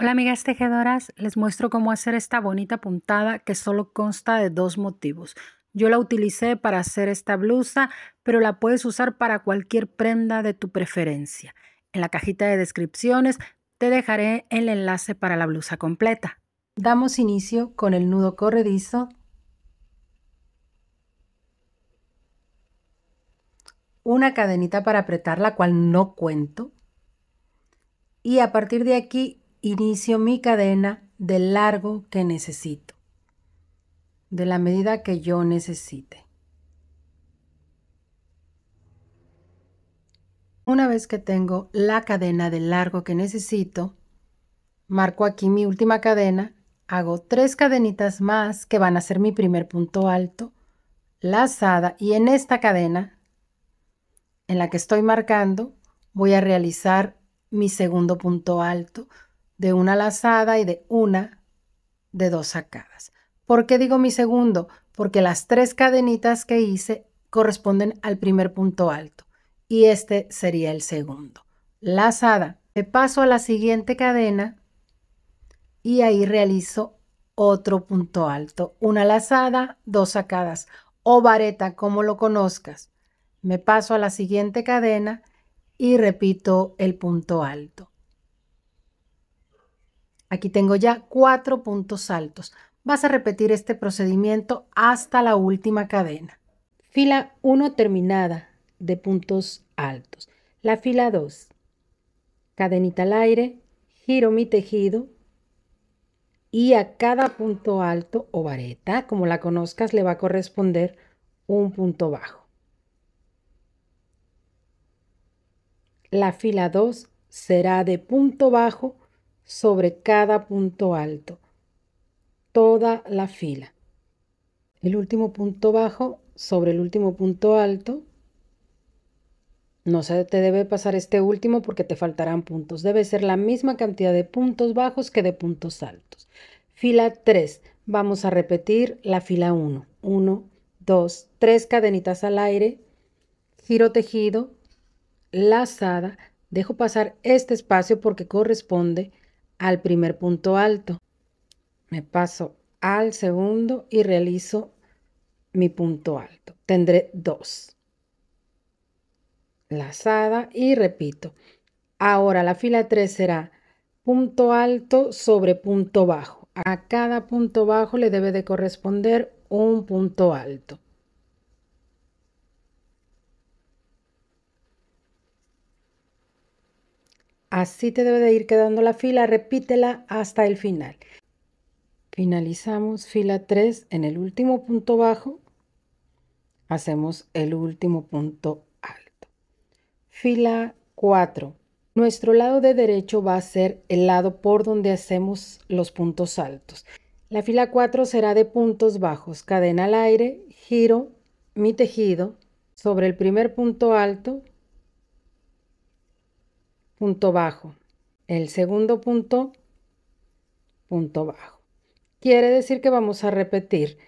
Hola amigas tejedoras, les muestro cómo hacer esta bonita puntada que solo consta de dos motivos. Yo la utilicé para hacer esta blusa, pero la puedes usar para cualquier prenda de tu preferencia. En la cajita de descripciones te dejaré el enlace para la blusa completa. Damos inicio con el nudo corredizo. Una cadenita para apretar, la cual no cuento. Y a partir de aquí inicio mi cadena del largo que necesito, de la medida que yo necesite. Una vez que tengo la cadena del largo que necesito, marco aquí mi última cadena, hago tres cadenitas más que van a ser mi primer punto alto, lazada y en esta cadena en la que estoy marcando voy a realizar mi segundo punto alto de una lazada y de una de dos sacadas. ¿Por qué digo mi segundo? Porque las tres cadenitas que hice corresponden al primer punto alto y este sería el segundo. Lazada. Me paso a la siguiente cadena y ahí realizo otro punto alto. Una lazada, dos sacadas o vareta, como lo conozcas. Me paso a la siguiente cadena y repito el punto alto. Aquí tengo ya cuatro puntos altos. Vas a repetir este procedimiento hasta la última cadena. Fila 1 terminada de puntos altos. La fila 2. Cadenita al aire, giro mi tejido y a cada punto alto o vareta, como la conozcas, le va a corresponder un punto bajo. La fila 2 será de punto bajo sobre cada punto alto, toda la fila. El último punto bajo sobre el último punto alto. No se te debe pasar este último porque te faltarán puntos. Debe ser la misma cantidad de puntos bajos que de puntos altos. Fila 3. Vamos a repetir la fila 1. 1, 2, 3 cadenitas al aire, giro tejido, lazada. Dejo pasar este espacio porque corresponde al primer punto alto. Me paso al segundo y realizo mi punto alto. Tendré dos. Lazada y repito. Ahora la fila 3 será punto alto sobre punto bajo. A cada punto bajo le debe de corresponder un punto alto. Así te debe de ir quedando la fila, repítela hasta el final. Finalizamos fila 3 en el último punto bajo, hacemos el último punto alto. Fila 4. Nuestro lado de derecho va a ser el lado por donde hacemos los puntos altos. La fila 4 será de puntos bajos, cadena al aire, giro, mi tejido, sobre el primer punto alto, punto bajo. El segundo punto, punto bajo. Quiere decir que vamos a repetir.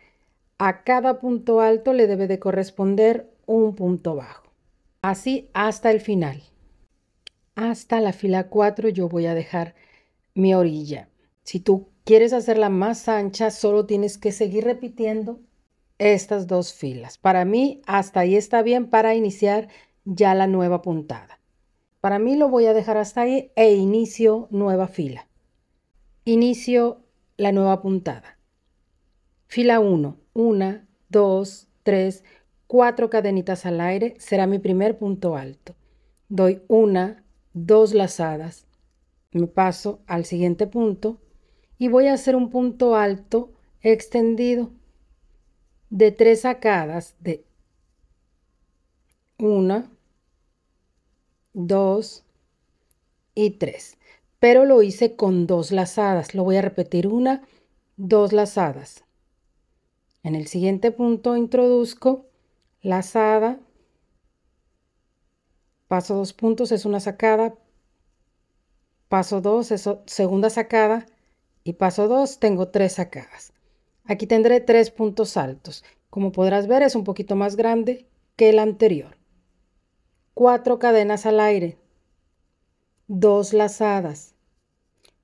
A cada punto alto le debe de corresponder un punto bajo. Así hasta el final. Hasta la fila 4 yo voy a dejar mi orilla. Si tú quieres hacerla más ancha, solo tienes que seguir repitiendo estas dos filas. Para mí, hasta ahí está bien para iniciar ya la nueva puntada. Para mí lo voy a dejar hasta ahí e inicio nueva fila. Inicio la nueva puntada. Fila 1, 1, 2, 3, 4 cadenitas al aire será mi primer punto alto. Doy una, dos lazadas, me paso al siguiente punto y voy a hacer un punto alto extendido de tres sacadas de una, 2 y 3. Pero lo hice con dos lazadas. Lo voy a repetir una, dos lazadas. En el siguiente punto introduzco lazada, paso dos puntos, es una sacada, paso dos, es segunda sacada y paso dos, tengo tres sacadas. Aquí tendré tres puntos altos. Como podrás ver es un poquito más grande que el anterior cuatro cadenas al aire, dos lazadas.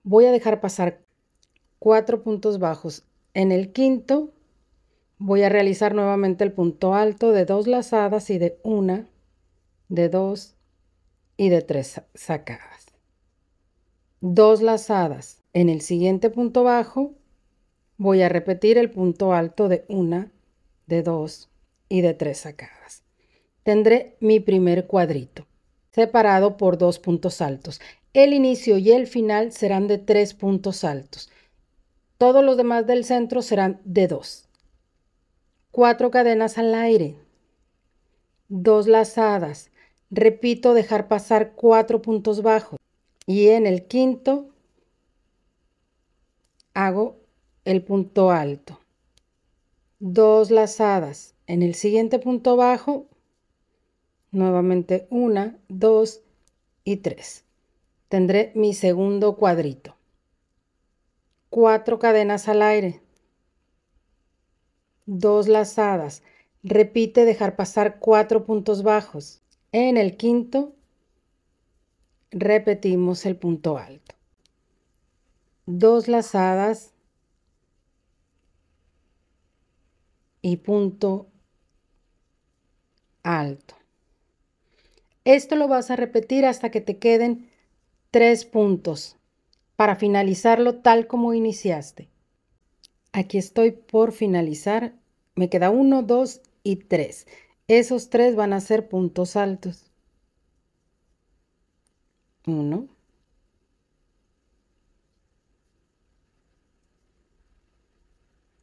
Voy a dejar pasar cuatro puntos bajos. En el quinto voy a realizar nuevamente el punto alto de dos lazadas y de una, de dos y de tres sacadas. Dos lazadas. En el siguiente punto bajo voy a repetir el punto alto de una, de dos y de tres sacadas tendré mi primer cuadrito, separado por dos puntos altos. El inicio y el final serán de tres puntos altos. Todos los demás del centro serán de dos. Cuatro cadenas al aire. Dos lazadas. Repito, dejar pasar cuatro puntos bajos. Y en el quinto hago el punto alto. Dos lazadas. En el siguiente punto bajo Nuevamente una, dos y tres. Tendré mi segundo cuadrito. Cuatro cadenas al aire. Dos lazadas. Repite dejar pasar cuatro puntos bajos. En el quinto repetimos el punto alto. Dos lazadas y punto alto. Esto lo vas a repetir hasta que te queden tres puntos para finalizarlo tal como iniciaste. Aquí estoy por finalizar. Me queda uno, dos y tres. Esos tres van a ser puntos altos. Uno.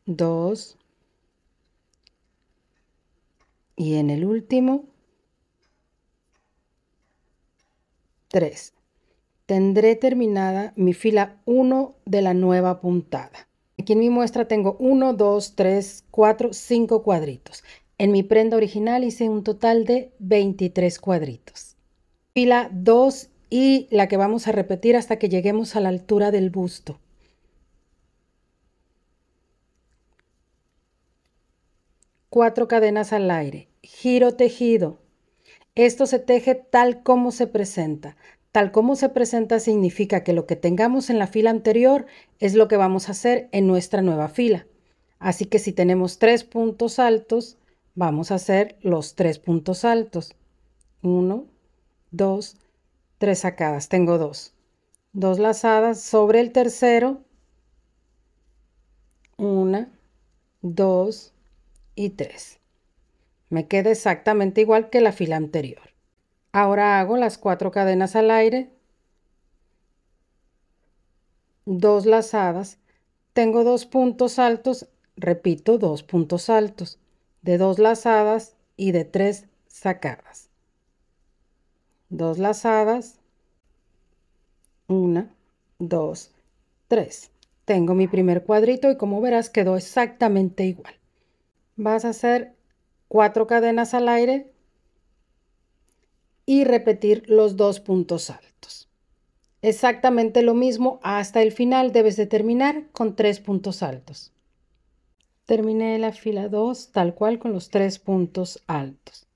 Dos. Y en el último, 3. Tendré terminada mi fila 1 de la nueva puntada. Aquí en mi muestra tengo 1, 2, 3, 4, 5 cuadritos. En mi prenda original hice un total de 23 cuadritos. Fila 2 y la que vamos a repetir hasta que lleguemos a la altura del busto. 4 cadenas al aire, giro tejido, esto se teje tal como se presenta. Tal como se presenta significa que lo que tengamos en la fila anterior es lo que vamos a hacer en nuestra nueva fila. Así que si tenemos tres puntos altos, vamos a hacer los tres puntos altos. Uno, dos, tres sacadas. Tengo dos. Dos lazadas sobre el tercero. Una, dos y tres. Me queda exactamente igual que la fila anterior. Ahora hago las cuatro cadenas al aire, dos lazadas, tengo dos puntos altos, repito, dos puntos altos, de dos lazadas y de tres sacadas. Dos lazadas, una, dos, tres. Tengo mi primer cuadrito y como verás quedó exactamente igual. Vas a hacer cuatro cadenas al aire y repetir los dos puntos altos. Exactamente lo mismo hasta el final debes de terminar con tres puntos altos. Terminé la fila 2 tal cual con los tres puntos altos.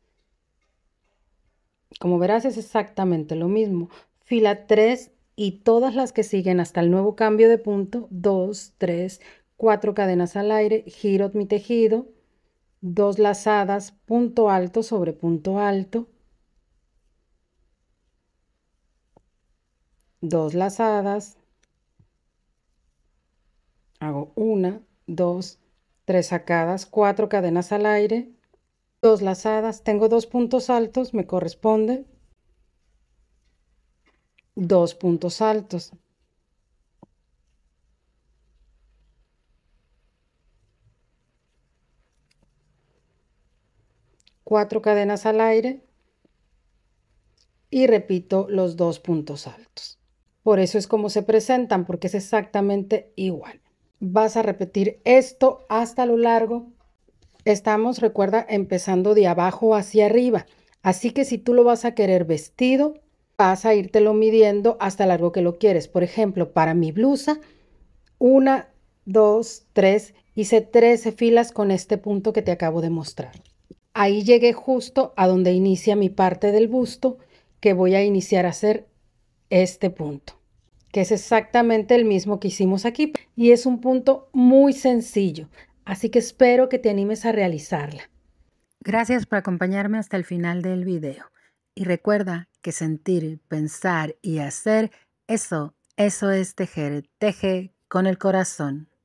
Como verás es exactamente lo mismo. Fila 3 y todas las que siguen hasta el nuevo cambio de punto, 2, 3, cuatro cadenas al aire, giro mi tejido, dos lazadas, punto alto sobre punto alto, dos lazadas, hago una, dos, tres sacadas, cuatro cadenas al aire, dos lazadas, tengo dos puntos altos, me corresponde dos puntos altos, cuatro cadenas al aire y repito los dos puntos altos. Por eso es como se presentan, porque es exactamente igual. Vas a repetir esto hasta lo largo. Estamos, recuerda, empezando de abajo hacia arriba. Así que si tú lo vas a querer vestido, vas a írtelo midiendo hasta el largo que lo quieres. Por ejemplo, para mi blusa, una, dos, tres, hice 13 filas con este punto que te acabo de mostrar. Ahí llegué justo a donde inicia mi parte del busto que voy a iniciar a hacer este punto, que es exactamente el mismo que hicimos aquí y es un punto muy sencillo, así que espero que te animes a realizarla. Gracias por acompañarme hasta el final del video y recuerda que sentir, pensar y hacer, eso, eso es tejer, teje con el corazón.